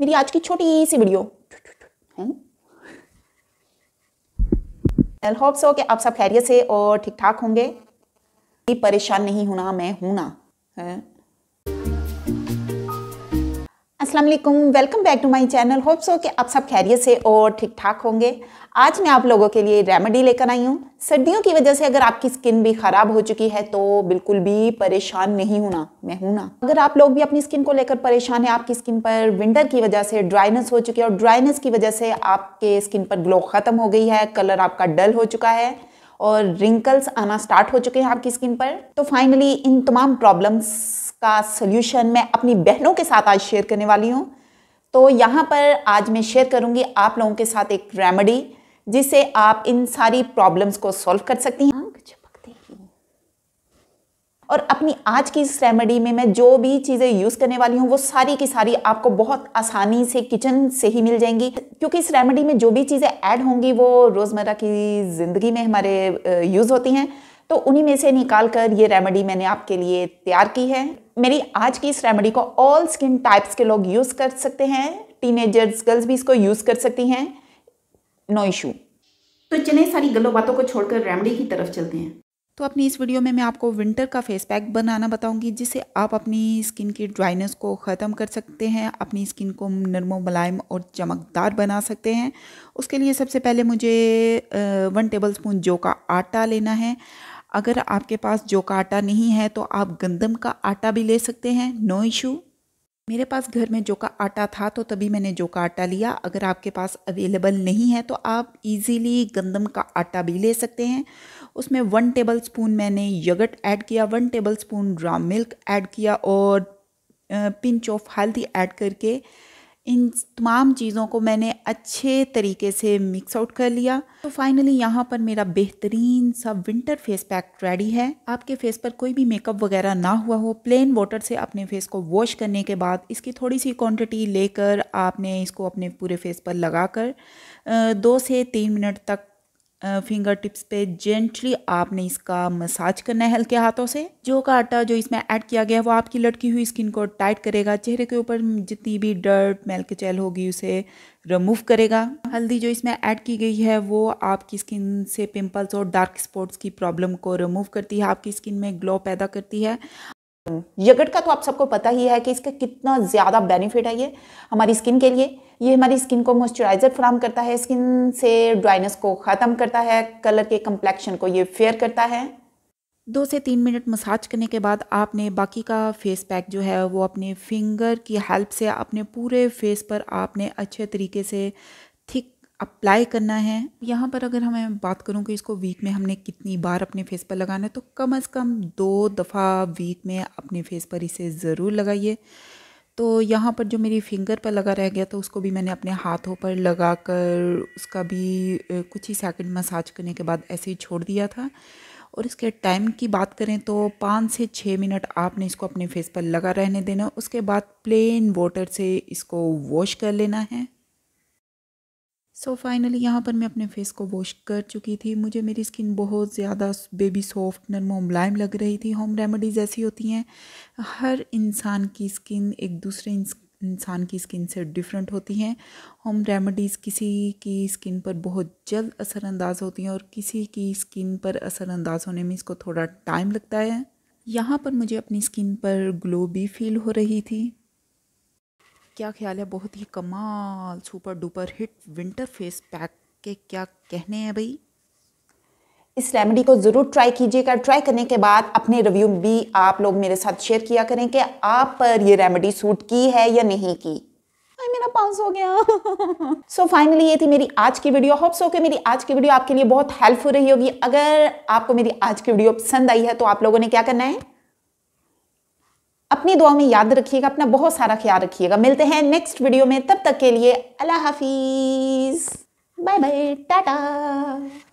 मेरी आज की छोटी सी वीडियो आई होप सो कि आप सब खैरियत से और ठीक ठाक होंगे परेशान नहीं होना मैं हूं ना है? अस्सलाम वालेकुम welcome back to my channel hope so कि आप सब खैरियत से और ठीक ठाक होंगे आज मैं आप लोगों के लिए रेमेडी लेकर आई हूँ सर्दियों की वजह से अगर आपकी स्किन भी ख़राब हो चुकी है तो बिल्कुल भी परेशान नहीं होना मैं हूँ ना अगर आप लोग भी अपनी स्किन को लेकर परेशान है आपकी स्किन पर विंटर की वजह से ड्राइनेस हो चुकी है और ड्राइनेस की वजह से आपके स्किन पर ग्लो ख़त्म हो गई है कलर आपका डल हो चुका है और रिंकल्स आना स्टार्ट हो चुके हैं आपकी स्किन पर तो फाइनली इन तमाम प्रॉब्लम्स का सोल्यूशन मैं अपनी बहनों के साथ आज शेयर करने वाली हूँ तो यहाँ पर आज मैं शेयर करूँगी आप लोगों के साथ एक रेमेडी जिससे आप इन सारी प्रॉब्लम्स को सॉल्व कर सकती हैं और अपनी आज की इस रेमेडी में मैं जो भी चीज़ें यूज़ करने वाली हूँ वो सारी की सारी आपको बहुत आसानी से किचन से ही मिल जाएंगी क्योंकि इस रेमेडी में जो भी चीज़ें ऐड होंगी वो रोज़मर्रा की ज़िंदगी में हमारे यूज़ होती हैं तो उन्हीं में से निकाल कर ये रेमेडी मैंने आपके लिए तैयार की है मेरी आज की इस रेमेडी को ऑल स्किन टाइप्स के लोग यूज़ कर सकते हैं टीनेजर्स गर्ल्स भी इसको यूज़ कर सकती हैं नो इशू तो चलिए सारी गलो बातों को छोड़कर रेमेडी की तरफ चलते हैं तो अपनी इस वीडियो में मैं आपको विंटर का फेस पैक बनाना बताऊंगी जिससे आप अपनी स्किन की ड्राइनेस को ख़त्म कर सकते हैं अपनी स्किन को नरमो मुलायम और चमकदार बना सकते हैं उसके लिए सबसे पहले मुझे वन टेबल स्पून जो का आटा लेना है अगर आपके पास जो का आटा नहीं है तो आप गंदम का आटा भी ले सकते हैं नो इशू मेरे पास घर में जो का आटा था तो तभी मैंने जो का आटा लिया अगर आपके पास अवेलेबल नहीं है तो आप इजीली गंदम का आटा भी ले सकते हैं उसमें वन टेबल स्पून मैंने यगट ऐड किया वन टेबल स्पून ड्राम मिल्क ऐड किया और पिंच ऑफ हल्दी ऐड करके इन तमाम चीज़ों को मैंने अच्छे तरीके से मिक्स आउट कर लिया तो फाइनली यहाँ पर मेरा बेहतरीन सा विंटर फेस पैक रेडी है आपके फेस पर कोई भी मेकअप वगैरह ना हुआ हो प्लेन वाटर से अपने फेस को वॉश करने के बाद इसकी थोड़ी सी क्वांटिटी लेकर आपने इसको अपने पूरे फेस पर लगाकर दो से तीन मिनट तक फिंगर टिप्स पे जेंटली आपने इसका मसाज करना है हल्के हाथों से जो का आटा जो इसमें ऐड किया गया है वो आपकी लटकी हुई स्किन को टाइट करेगा चेहरे के ऊपर जितनी भी डर्ट चैल होगी उसे रिमूव करेगा हल्दी जो इसमें ऐड की गई है वो आपकी स्किन से पिंपल्स और डार्क स्पॉट्स की प्रॉब्लम को रिमूव करती है आपकी स्किन में ग्लो पैदा करती है यगट का तो आप सबको पता ही है कि इसका कितना ज़्यादा बेनिफिट है ये हमारी स्किन के लिए ये हमारी स्किन को मॉइस्चराइजर फ्राम करता है स्किन से ड्राइनेस को ख़त्म करता है कलर के कम्प्लेक्शन को ये फेयर करता है दो से तीन मिनट मसाज करने के बाद आपने बाकी का फेस पैक जो है वो अपने फिंगर की हेल्प से अपने पूरे फेस पर आपने अच्छे तरीके से थिक अप्लाई करना है यहाँ पर अगर हमें बात करूँ कि इसको वीक में हमने कितनी बार अपने फेस पर लगाना है तो कम अज़ कम दो दफ़ा वीक में अपने फेस पर इसे ज़रूर लगाइए तो यहाँ पर जो मेरी फिंगर पर लगा रह गया तो उसको भी मैंने अपने हाथों पर लगा कर उसका भी कुछ ही सेकंड मसाज करने के बाद ऐसे ही छोड़ दिया था और इसके टाइम की बात करें तो पाँच से छः मिनट आपने इसको अपने फेस पर लगा रहने देना उसके बाद प्लेन वाटर से इसको वॉश कर लेना है सो फाइनली यहाँ पर मैं अपने फेस को वॉश कर चुकी थी मुझे मेरी स्किन बहुत ज़्यादा बेबी सॉफ्ट नरम मुलायम लग रही थी होम रेमेडीज़ ऐसी होती हैं हर इंसान की स्किन एक दूसरे इंसान की स्किन से डिफरेंट होती हैं होम रेमेडीज़ किसी की स्किन पर बहुत जल्द असरअंदाज होती हैं और किसी की स्किन पर असरअंदाज होने में इसको थोड़ा टाइम लगता है यहाँ पर मुझे अपनी स्किन पर ग्लो भी फील हो रही थी क्या ख्याल है बहुत ही कमाल super duper hit winter face pack के क्या कहने हैं भाई इस रेमेडी को ज़रूर ट्राई कीजिएगा ट्राई करने के बाद अपने रिव्यू भी आप लोग मेरे साथ शेयर किया करें कि आप पर ये रेमेडी सूट की है या नहीं की आई मेरा पांच हो गया सो so, फाइनली ये थी मेरी आज की वीडियो होप सो के मेरी आज की वीडियो आपके लिए बहुत हेल्पफुल रही होगी अगर आपको मेरी आज की वीडियो पसंद आई है तो आप लोगों ने क्या करना है अपनी दुआ में याद रखिएगा अपना बहुत सारा ख्याल रखिएगा मिलते हैं नेक्स्ट वीडियो में तब तक के लिए अल्लाह हाफिज़ बाय बाय टाटा